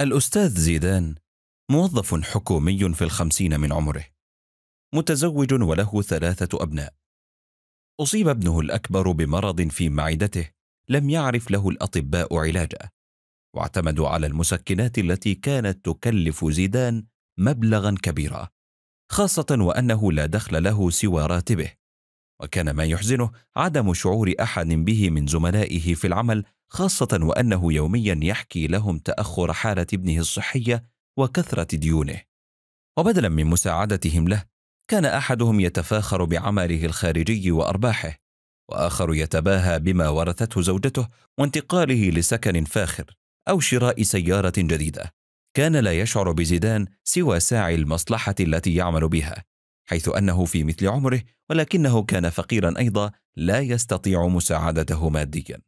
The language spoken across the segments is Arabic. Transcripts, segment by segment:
الأستاذ زيدان موظف حكومي في الخمسين من عمره متزوج وله ثلاثة أبناء أصيب ابنه الأكبر بمرض في معدته لم يعرف له الأطباء علاجه واعتمدوا على المسكنات التي كانت تكلف زيدان مبلغا كبيرا خاصة وأنه لا دخل له سوى راتبه وكان ما يحزنه عدم شعور احد به من زملائه في العمل خاصه وانه يوميا يحكي لهم تاخر حاله ابنه الصحيه وكثره ديونه وبدلا من مساعدتهم له كان احدهم يتفاخر بعمله الخارجي وارباحه واخر يتباهى بما ورثته زوجته وانتقاله لسكن فاخر او شراء سياره جديده كان لا يشعر بزيدان سوى ساعي المصلحه التي يعمل بها حيث أنه في مثل عمره ولكنه كان فقيرا أيضا لا يستطيع مساعدته ماديا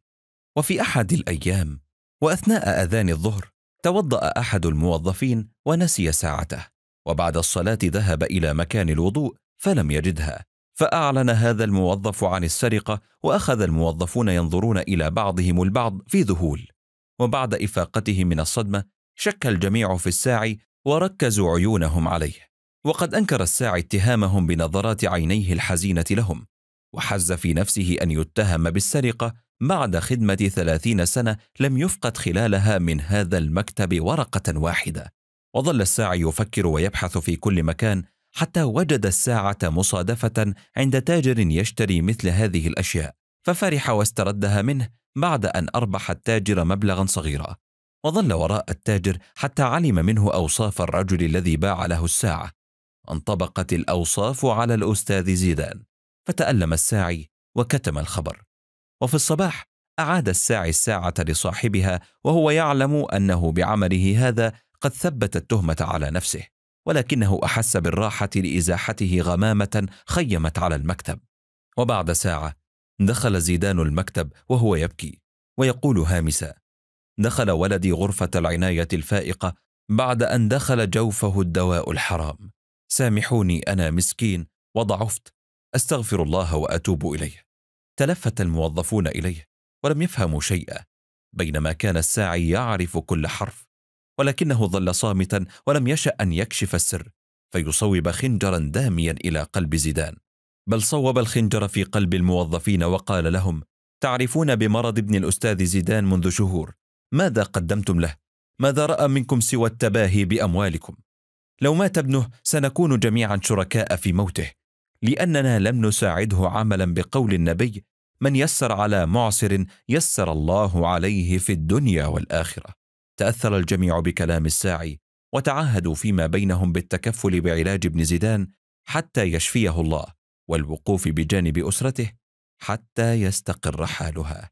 وفي أحد الأيام وأثناء أذان الظهر توضأ أحد الموظفين ونسي ساعته وبعد الصلاة ذهب إلى مكان الوضوء فلم يجدها فأعلن هذا الموظف عن السرقة وأخذ الموظفون ينظرون إلى بعضهم البعض في ذهول وبعد افاقته من الصدمة شك الجميع في الساعي وركزوا عيونهم عليه وقد أنكر الساعي اتهامهم بنظرات عينيه الحزينة لهم وحز في نفسه أن يتهم بالسرقة بعد خدمة ثلاثين سنة لم يفقد خلالها من هذا المكتب ورقة واحدة وظل الساعي يفكر ويبحث في كل مكان حتى وجد الساعة مصادفة عند تاجر يشتري مثل هذه الأشياء ففرح واستردها منه بعد أن أربح التاجر مبلغا صغيرا وظل وراء التاجر حتى علم منه أوصاف الرجل الذي باع له الساعة انطبقت الأوصاف على الأستاذ زيدان فتألم الساعي وكتم الخبر وفي الصباح أعاد الساعي الساعة لصاحبها وهو يعلم أنه بعمله هذا قد ثبت التهمة على نفسه ولكنه أحس بالراحة لإزاحته غمامة خيمت على المكتب وبعد ساعة دخل زيدان المكتب وهو يبكي ويقول هامسا دخل ولدي غرفة العناية الفائقة بعد أن دخل جوفه الدواء الحرام سامحوني أنا مسكين وضعفت أستغفر الله وأتوب إليه تلفت الموظفون إليه ولم يفهموا شيئا بينما كان الساعي يعرف كل حرف ولكنه ظل صامتا ولم يشأ أن يكشف السر فيصوب خنجرا داميا إلى قلب زيدان بل صوب الخنجر في قلب الموظفين وقال لهم تعرفون بمرض ابن الأستاذ زيدان منذ شهور ماذا قدمتم له؟ ماذا رأى منكم سوى التباهي بأموالكم؟ لو مات ابنه سنكون جميعا شركاء في موته لاننا لم نساعده عملا بقول النبي من يسر على معسر يسر الله عليه في الدنيا والاخره تاثر الجميع بكلام الساعي وتعهدوا فيما بينهم بالتكفل بعلاج ابن زيدان حتى يشفيه الله والوقوف بجانب اسرته حتى يستقر حالها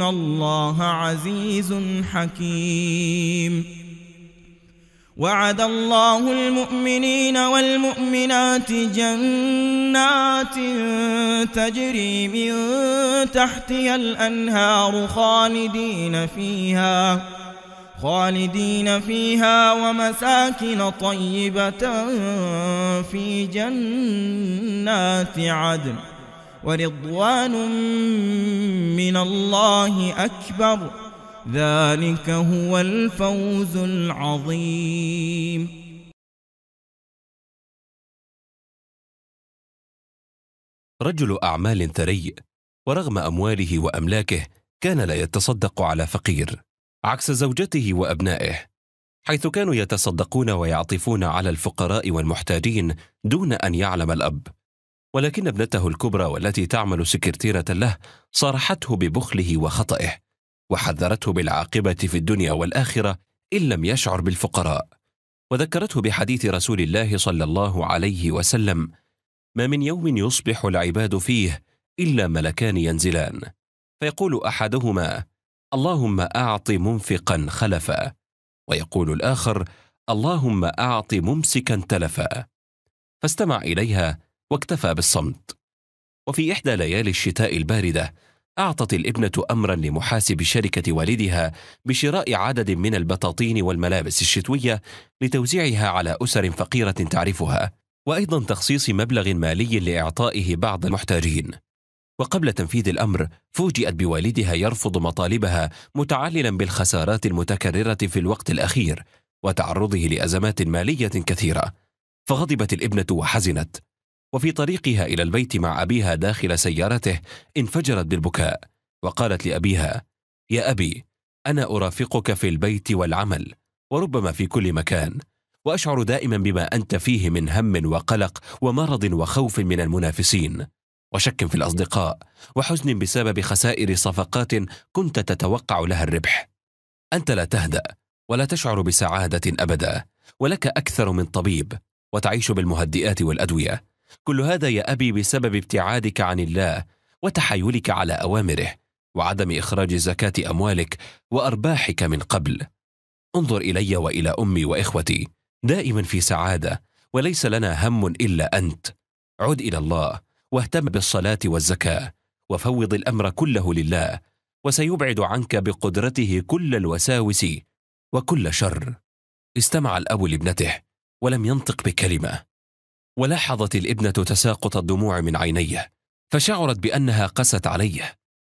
إن الله عزيز حكيم وعد الله المؤمنين والمؤمنات جنات تجري من تحتها الأنهار خالدين فيها خالدين فيها ومساكن طيبة في جنات عدن ورضوان من الله أكبر ذلك هو الفوز العظيم رجل أعمال ثري ورغم أمواله وأملاكه كان لا يتصدق على فقير عكس زوجته وأبنائه حيث كانوا يتصدقون ويعطفون على الفقراء والمحتاجين دون أن يعلم الأب ولكن ابنته الكبرى والتي تعمل سكرتيرة له صارحته ببخله وخطئه وحذرته بالعاقبة في الدنيا والآخرة إن لم يشعر بالفقراء وذكرته بحديث رسول الله صلى الله عليه وسلم ما من يوم يصبح العباد فيه إلا ملكان ينزلان فيقول أحدهما اللهم أعط منفقا خلفا ويقول الآخر اللهم أعط ممسكا تلفا فاستمع إليها واكتفى بالصمت وفي إحدى ليالي الشتاء الباردة أعطت الابنة أمرا لمحاسب شركة والدها بشراء عدد من البطاطين والملابس الشتوية لتوزيعها على أسر فقيرة تعرفها وأيضا تخصيص مبلغ مالي لإعطائه بعض المحتاجين وقبل تنفيذ الأمر فوجئت بوالدها يرفض مطالبها متعللا بالخسارات المتكررة في الوقت الأخير وتعرضه لأزمات مالية كثيرة فغضبت الابنة وحزنت وفي طريقها إلى البيت مع أبيها داخل سيارته انفجرت بالبكاء وقالت لأبيها يا أبي أنا أرافقك في البيت والعمل وربما في كل مكان وأشعر دائما بما أنت فيه من هم وقلق ومرض وخوف من المنافسين وشك في الأصدقاء وحزن بسبب خسائر صفقات كنت تتوقع لها الربح أنت لا تهدأ ولا تشعر بسعادة أبدا ولك أكثر من طبيب وتعيش بالمهدئات والأدوية كل هذا يا ابي بسبب ابتعادك عن الله وتحايلك على اوامره وعدم اخراج زكاه اموالك وارباحك من قبل انظر الي والى امي واخوتي دائما في سعاده وليس لنا هم الا انت عد الى الله واهتم بالصلاه والزكاه وفوض الامر كله لله وسيبعد عنك بقدرته كل الوساوس وكل شر استمع الاب لابنته ولم ينطق بكلمه ولاحظت الابنة تساقط الدموع من عينيه فشعرت بأنها قست عليه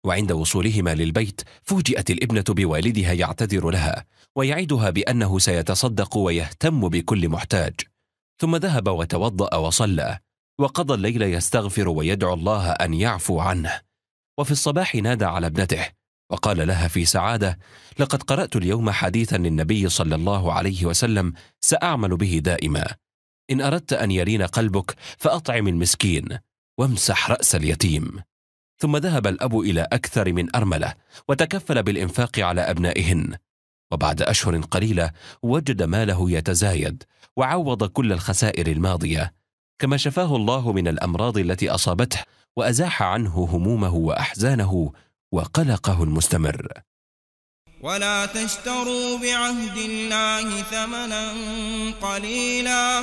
وعند وصولهما للبيت فوجئت الابنة بوالدها يعتذر لها ويعدها بأنه سيتصدق ويهتم بكل محتاج ثم ذهب وتوضأ وصلى وقضى الليل يستغفر ويدعو الله أن يعفو عنه وفي الصباح نادى على ابنته وقال لها في سعادة لقد قرأت اليوم حديثا للنبي صلى الله عليه وسلم سأعمل به دائما إن أردت أن يلين قلبك فأطعم المسكين وامسح رأس اليتيم ثم ذهب الأب إلى أكثر من أرملة وتكفل بالإنفاق على أبنائهن وبعد أشهر قليلة وجد ماله يتزايد وعوض كل الخسائر الماضية كما شفاه الله من الأمراض التي أصابته وأزاح عنه همومه وأحزانه وقلقه المستمر ولا تشتروا بعهد الله ثمنا قليلا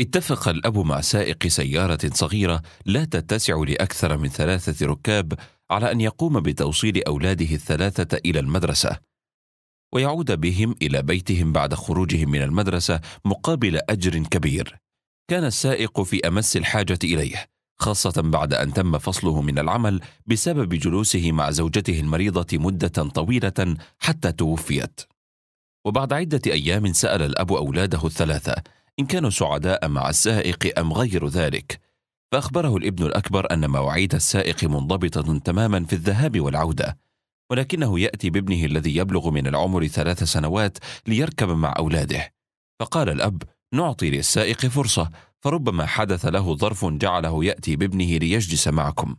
اتفق الأب مع سائق سيارة صغيرة لا تتسع لأكثر من ثلاثة ركاب على أن يقوم بتوصيل أولاده الثلاثة إلى المدرسة ويعود بهم إلى بيتهم بعد خروجهم من المدرسة مقابل أجر كبير كان السائق في أمس الحاجة إليه خاصة بعد أن تم فصله من العمل بسبب جلوسه مع زوجته المريضة مدة طويلة حتى توفيت وبعد عدة أيام سأل الأب أولاده الثلاثة إن كانوا سعداء مع السائق أم غير ذلك فأخبره الابن الأكبر أن مواعيد السائق منضبطة تماما في الذهاب والعودة ولكنه يأتي بابنه الذي يبلغ من العمر ثلاث سنوات ليركب مع أولاده فقال الأب نعطي للسائق فرصة فربما حدث له ظرف جعله يأتي بابنه ليجلس معكم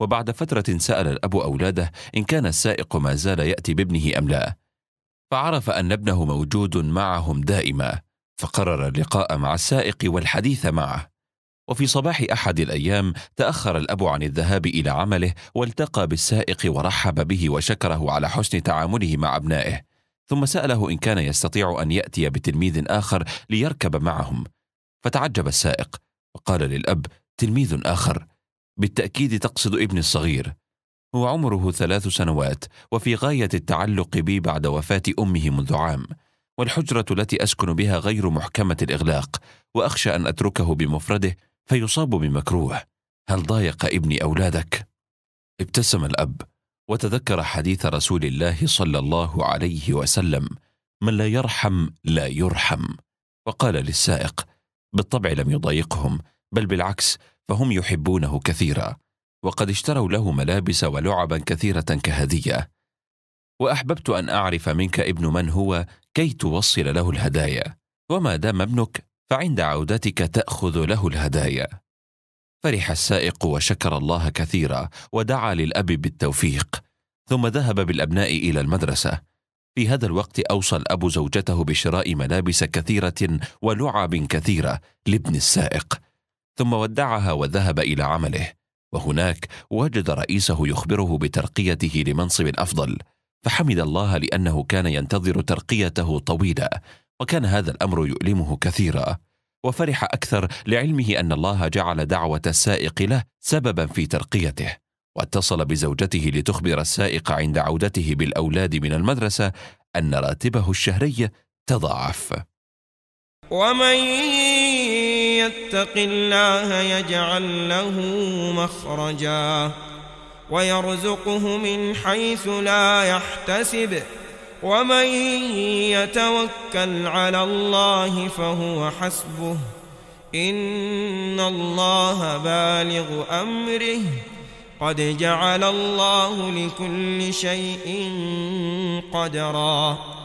وبعد فترة سأل الأب أولاده إن كان السائق ما زال يأتي بابنه أم لا فعرف أن ابنه موجود معهم دائما فقرر اللقاء مع السائق والحديث معه وفي صباح احد الايام تاخر الاب عن الذهاب الى عمله والتقى بالسائق ورحب به وشكره على حسن تعامله مع ابنائه ثم ساله ان كان يستطيع ان ياتي بتلميذ اخر ليركب معهم فتعجب السائق وقال للاب تلميذ اخر بالتاكيد تقصد ابني الصغير هو عمره ثلاث سنوات وفي غايه التعلق بي بعد وفاه امه منذ عام والحجرة التي أسكن بها غير محكمة الإغلاق وأخشى أن أتركه بمفرده فيصاب بمكروه هل ضايق ابني أولادك؟ ابتسم الأب وتذكر حديث رسول الله صلى الله عليه وسلم من لا يرحم لا يرحم وقال للسائق بالطبع لم يضايقهم بل بالعكس فهم يحبونه كثيرا وقد اشتروا له ملابس ولعبا كثيرة كهدية وأحببت أن أعرف منك ابن من هو كي توصل له الهدايا وما دام ابنك فعند عودتك تاخذ له الهدايا فرح السائق وشكر الله كثيرا ودعا للاب بالتوفيق ثم ذهب بالابناء الى المدرسه في هذا الوقت اوصى الاب زوجته بشراء ملابس كثيره ولعب كثيره لابن السائق ثم ودعها وذهب الى عمله وهناك وجد رئيسه يخبره بترقيته لمنصب افضل فحمد الله لانه كان ينتظر ترقيته طويله وكان هذا الامر يؤلمه كثيرا وفرح اكثر لعلمه ان الله جعل دعوه السائق له سببا في ترقيته واتصل بزوجته لتخبر السائق عند عودته بالاولاد من المدرسه ان راتبه الشهري تضاعف ومن يتق الله يجعل له مخرجا ويرزقه من حيث لا يحتسب ومن يتوكل على الله فهو حسبه إن الله بالغ أمره قد جعل الله لكل شيء قدراً